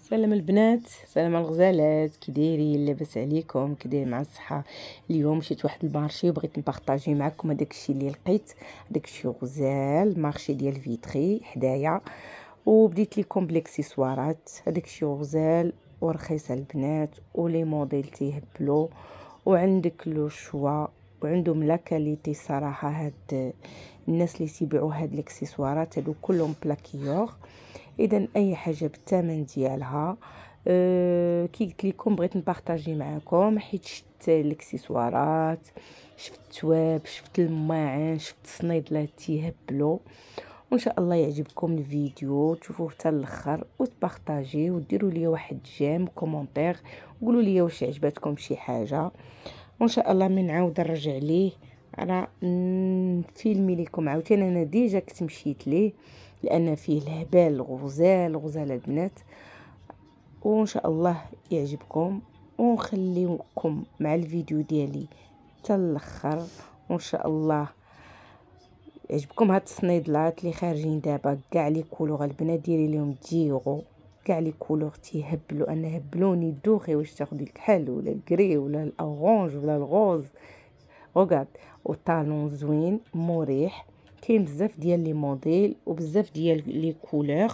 سلام البنات سلام الغزالات كي دايرين لاباس عليكم كي داير مع الصحه اليوم مشيت واحد المارشي وبغيت نبارطاجي معكم هذاك الشيء اللي لقيت هذاك الشيء غزال مارشي ديال فيتري حدايا وبديت ليكم بليكسيسوارات هذاك الشيء غزال ورخيص البنات ولي موديل تيهبلوا وعندك لو شوا وعندهم كاليتي صراحه هاد الناس اللي يبيعوا هاد الاكسسوارات هادو كلهم بلاكيور اذا اي حاجه بالثمن ديالها أه كي قلت لكم بغيت نبارطاجي معكم حيت شفت الاكسسوارات شفت التواب شفت الماعن شفت الصنيد تيهبلو تيهبلوا وان شاء الله يعجبكم الفيديو تشوفوه حتى الاخر وتبارطاجيه وديروا لي واحد جيم كومونتير قولوا لي واش عجبتكم شي حاجه وان شاء الله من نعاود نرجع ليه راه نفيلمي لكم عاوتاني انا ديجا كنت مشيت ليه لان فيه الهبال الغزال غزال البنات وان شاء الله يعجبكم ونخليكم مع الفيديو ديالي حتى الاخر وان شاء الله يعجبكم هاد الصنيدلات اللي خارجين دابا كاع لي كولوغ البنات ديري ليهم ديغو كاع لي كولوغ تيهبلوا انا هبلوني دوخي واش تاخدي الكحل ولا الكري ولا الاورانج ولا الغوز وقعد وطالون زوين مريح كاين بزاف ديال لي موديل وبزاف ديال لي كولور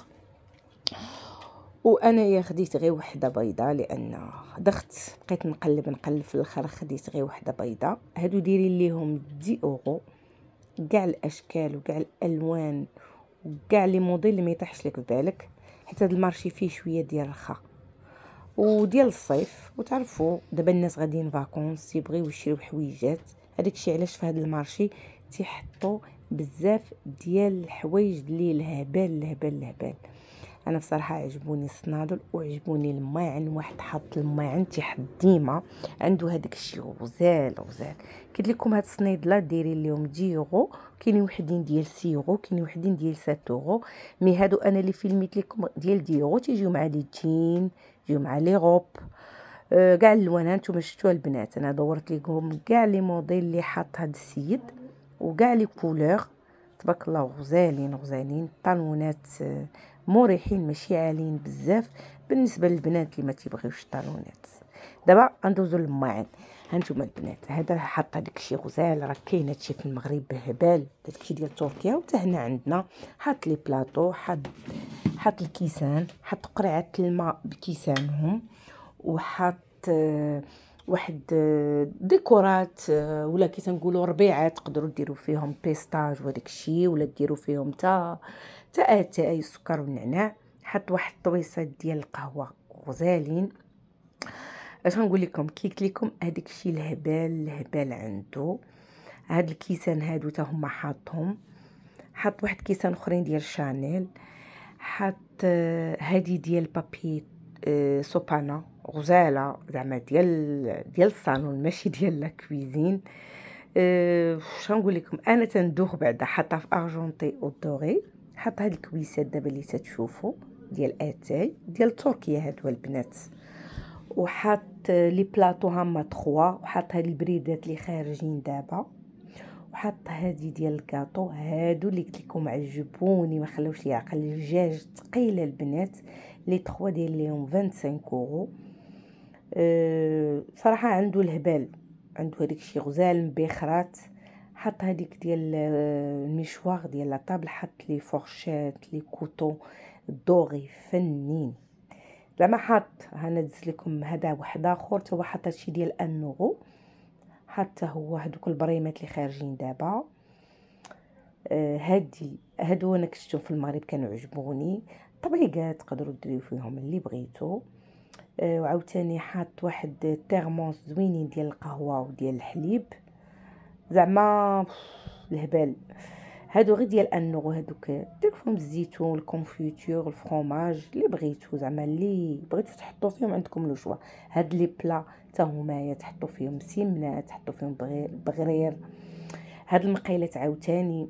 يا خديت غير وحده بيضاء لان دخت بقيت نقلب نقلب في الاخر خديت غير وحده بيضاء هادو ديري ليهم دي اورو كاع الاشكال وكاع الالوان وكاع لي موديل اللي ما يطيحش لك في بالك حيت هذا المارشي فيه شويه ديال الرخاء وديال الصيف وتعرفوا دابا الناس غاديين فاكونس يبغيو يشريو حويجات هذاك الشيء علاش في هذا المارشي تيحطوا بزاف ديال الحوايج اللي الهبال الهبال الهبال انا بصراحه عجبوني الصنادل وعجبوني الماعن واحد حط الماعن تيحط ديما عنده هذاك الشيء غزال غزال قلت لكم هاد الصنيدله ديري اليوم ديغو كاينين وحدين ديال سيغو كاينين وحدين ديال ساتوغو مي هادو انا اللي فيلميت لكم ديال ديغو تيجيو مع لي تين تيجيو مع لي غوب كاع أه اللوانه نتوما شفتوها البنات انا دورت لكم كاع لي موديل اللي حاط هاد السيد وكاع لي كولور تبارك الله غزالين غزالين الطالونات آه، مريحين ماشي عاليين بزاف بالنسبه للبنات اللي ما تيبغيوش الطالونات دابا غندوزو للماعن هانتوما البنات هذا حاطه الشيء غزال راه كاين هادشي في المغرب داك داكشي ديال تركيا وحتى هنا عندنا حاط لي بلاطو حاط حاط الكيسان حاط قرعه الماء بكيسانهم وحاط آه، واحد آه، ديكورات آه، ولا كي تنقولوا ربيعات تقدروا ديروا فيهم بيستاج وداك الشيء ولا ديروا فيهم تا تا تا اي سكر والنعناع حط واحد الطويصات ديال القهوه غزالين اش غنقول لكم كي قلت لكم هذاك الشيء الهبال الهبال عنده هاد الكيسان هادو تا هما حاطهم حط واحد كيسان اخرين ديال شانيل حط آه، هادي ديال بابي سوبانا غزاله زعما ديال ديال الصالون ماشي ديال لا كويزين أه شنقول لكم انا تندوخ بعدا حاطه في ارجونتي او دوري حاطه هاد الكويسات دابا اللي تتشوفوا ديال اتاي ديال تركيا هادو البنات وحاط آه، لي بلاطو هما 3 وحاط هاد البريدات اللي خارجين دابا وحاط هادي ديال الكاطو هادو اللي قلت لكم عجبوني ما خلاوش لي عقل الدجاج ثقيله البنات لي 3 ديال ليهم 25 اورو آه، صراحه عنده الهبال عنده هذيك شي غزال مبخرات حط هذيك ديال آه، المشواغ ديال لا حط لي فورشات لي كوتو دوغي فنين زعما حط هنا دزت لكم هذا واحد اخر تا هو حط هادشي ديال النوغو حتى هو هذوك البريمات اللي خارجين دابا آه، هادي هادو انا كشتهم في المغرب كانوا عجبوني طبيعي تقدروا ديروا فيهم اللي بغيتو آه، وعاوتاني حاط واحد تيرمونس زوينين ديال القهوه وديال الحليب زعما الهبال هادو غير ديال انوغ هادوك دير فيهم الزيتون الكونفيتور الفرماج اللي بغيتو زعما اللي بغيتو تحطو فيهم عندكم لو شوا هاد لي بلا حتى هما تحطو فيهم سمنه تحطو فيهم بغرير هاد المقيلات عاوتاني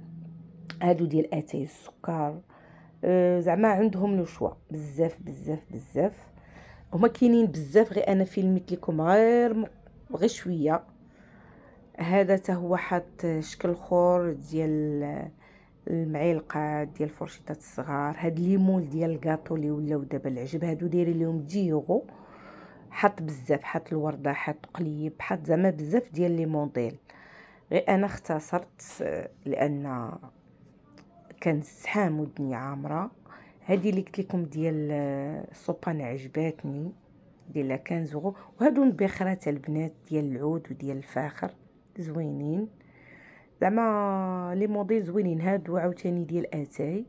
هادو ديال اتاي السكر أه زعما عندهم لو شوا بزاف بزاف بزاف هما كاينين بزاف غير انا فيلميت لكم غير غير شويه هذا حتى هو حاط شكل خور ديال المعلقه ديال الفرشيطات الصغار هاد ليمون ديال الكاطو اللي ولاو دابا العجب هادو دايرين لهم ديغو حط بزاف حط الورده حط قليب حط زعما بزاف ديال لي موديل غير انا اختصرت لان كان الزحام والدنيا عامره هذه اللي قلت لكم ديال الصوبان آه، عجباتني ديال 15 يورو وهادو البخرات البنات ديال العود وديال الفاخر زوينين زعما لي موديل زوينين هادو عاوتاني ديال اتاي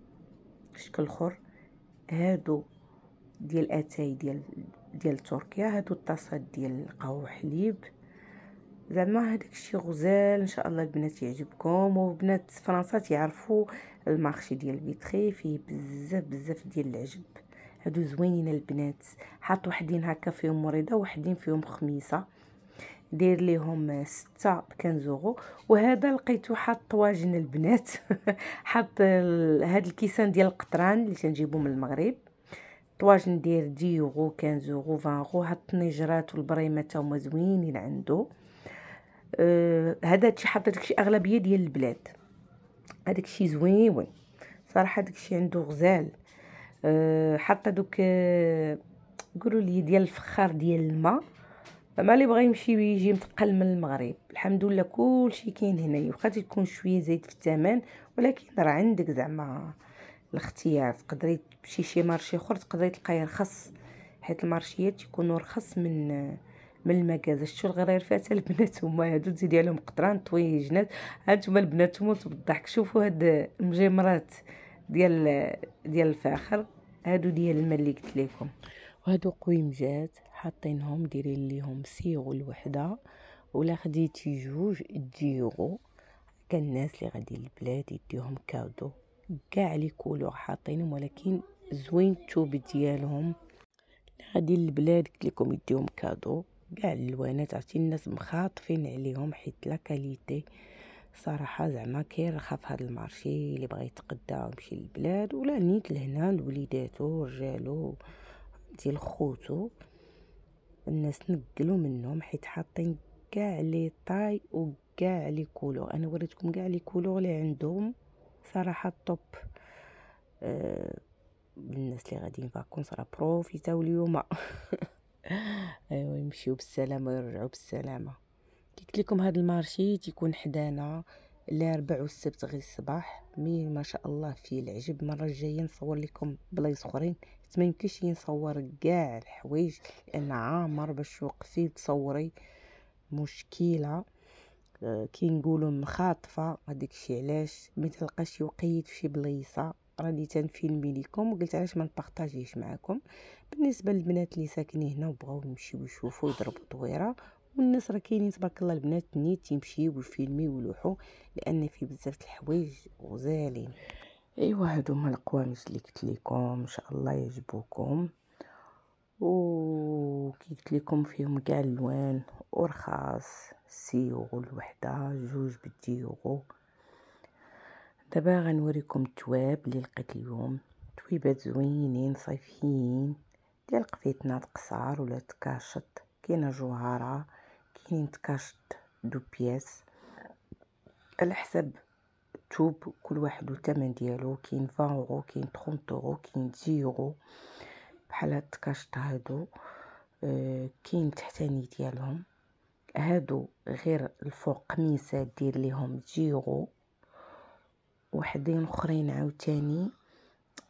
شكل اخر هادو ديال اتاي ديال ديال تركيا هادو الطاسات ديال القهوه وحليب زعما هذاك الشيء غزال ان شاء الله البنات يعجبكم وبنات فرنسا تعرفوا المارشي ديال فيتري فيه بزاف بزاف ديال العجب هادو زوينين البنات حاط وحدين هكا فيهم مريضه وحدين فيهم خميسه داير ليهم ستة بكنزوغو وهذا لقيتو حاط طواجن البنات حاط هاد الكيسان ديال القطران اللي تنجيبو من المغرب طواجن داير اورو فان اورو هاد الطنيجرات والبريمات هما زوينين عندو آه، هذا الشيء داك داكشي اغلبيه ديال البلاد هذاك الشيء زويون صراحه داك الشيء عنده غزال آه، حتى دوك آه، يقولوا لي ديال الفخار ديال الماء ما اللي بغى يمشي يجي متقل من المغرب الحمد لله كلشي كاين هنايا واخا تكون شويه زايد في الثمن ولكن راه عندك زعما الاختيار تقدري تمشي شي مارشي اخر تقدري تلقاي رخص حيت المارشيات يكونوا رخص من من المكازة شتو الغراير فيها حتى البنات هما هادو تزيدي عليهم قطران طوي جنات هانتوما البنات هما بالضحك شوفوا هاد المجمرات ديال ديال الفاخر هادو ديال الماء اللي قلت لكم وهادو قويمجات حاطينهم ديرين ليهم سيغو الوحده ولا خديتي جوج ديرو كالناس الناس اللي غادي للبلاد يديهم كادو كاع لي كولور حاطينهم ولكن زوين التوب ديالهم غادي للبلاد قلت لكم يديهم كادو كاع اللوانات عرفتي الناس مخاطفين عليهم حيت لا كاليتي صراحه زعما كيرخى في هذا المارشي اللي بغى يتقدى ويمشي للبلاد ولا نيت لهنا لوليداتو رجالو ديال خوتو الناس نقلوا منهم حيت حاطين كاع لي طاي وكاع لي كولور انا وريتكم كاع لي كولور اللي عندهم صراحه طوب أه الناس اللي غاديين فاكونس راه بروفيتاو اليوم ايوا يمشيو بالسلامه ويرجعوا بالسلامه قلت لكم هذا المارشي تيكون حدانا الاربع والسبت غير الصباح مي ما شاء الله فيه العجب المره الجايه نصور لكم بلايص اخرين ما يمكنش نصور كاع الحوايج لان عامر باش توقفي تصوري مشكله آه، كي نقولوا مخاطفه هذيك شي علاش ما تلقاش يقيد في شي بلايصه راني تنفيلمي ليكم وقلت علاش ما نبارطاجيش معكم بالنسبه للبنات اللي ساكنين هنا وبغاو يمشيو يشوفوا يضربوا طويره والناس راه كاينين تبارك الله البنات نيت يمشيو ويفيلميو ولوحو لان في بزاف د الحوايج غزالين ايوا هادو هما القوامج اللي قلت لكم ان شاء الله يعجبوكم كي قلت لكم فيهم كاع الوان ورخاص سيغو الوحده جوج بالديغو دابا غنوريكم التواب اللي لقيت اليوم تويبات زوينين صيفيين ديال قفيتنا تقصار ولا تكاشط كاينه جوهره كاينين تكاشط دو بياس على حسب التوب كل واحد والثمن ديالو كاين 20 اورو كاين 30 اورو كاين 10 اورو بحال هاد التكاشط هادو آه، كاين تحتاني ديالهم هادو غير الفوق قميصات دير ليهم 10 اورو وحدين اخرين عاوتاني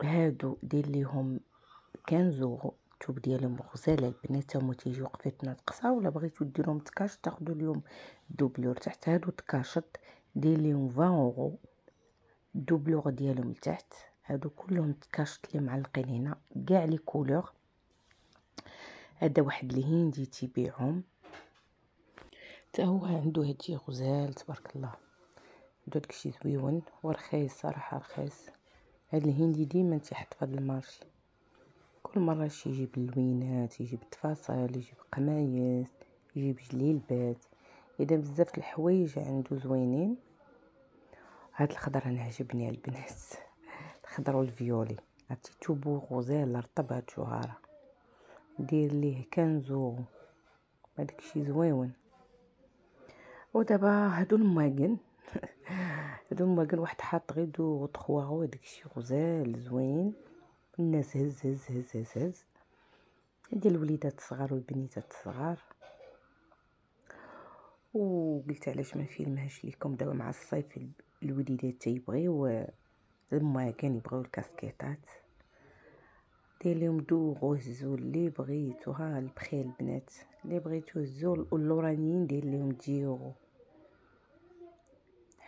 هادو دير ليهم كنزورو التوب ديالهم غزاله البنات هما تيجيو قفيتنا تقصا ولا بغيتو ديرهم تكاش تاخدو اليوم دوبلور تحت هادو تكاشط دير ليهم 20 اورو الدوبلور ديالهم لتحت هادو كلهم تكاشط لي معلقين هنا كاع لي كولور هذا واحد الهندي تيبيعهم تا هو عنده هادشي غزال تبارك الله بدا داكشي زويون ورخيص صراحه رخيص هاد الهندي ديما تيحط في هاد المارشي كل مره شي يجيب اللوينات يجيب التفاصيل يجيب قمايص يجيب جليلبات اذا بزاف الحوايج عنده زوينين هاد الخضر انا عجبني البنات الخضر والفيولي عرفتي توبو غزال رطب هاد الشهاره دير ليه كنزو هاداك الشيء زويون ودابا هادو الماكن هادو هما قال واحد حاط غير دو طخواغو داكشي غزال زوين الناس هز هز هز هز هز ديال الوليدات الصغار والبنيتات الصغار وقلت علاش ما نفيلمهاش ليكم دابا مع الصيف الوليدات تيبغيو المايا كان يبغيو الكاسكيطات دير لهم دوغو هزو اللي بغيتو ها البخيل البنات اللي بغيتو هزو اللورانيين دير لهم ديغو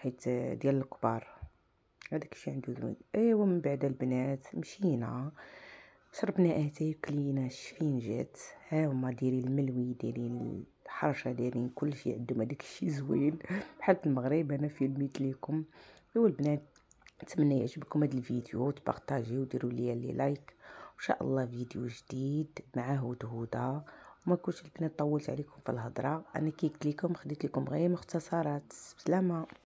حيت ديال الكبار هذاك الشيء عنده زوين ايوا من بعد البنات مشينا شربنا اتاي وكلينا شفين جات ها هما دايرين الملوي دايرين الحرشه دايرين كلشي عندهم هذاك الشيء زوين بحال المغرب انا فيلميت ليكم ايوا البنات نتمنى يعجبكم هذا الفيديو وتبارطاجيو وديروا لي لي لايك وان شاء الله فيديو جديد مع هود هودا وما كنتش البنات طولت عليكم في الهضره انا كي قلت لكم خديت لكم غير مختصرات بسلامه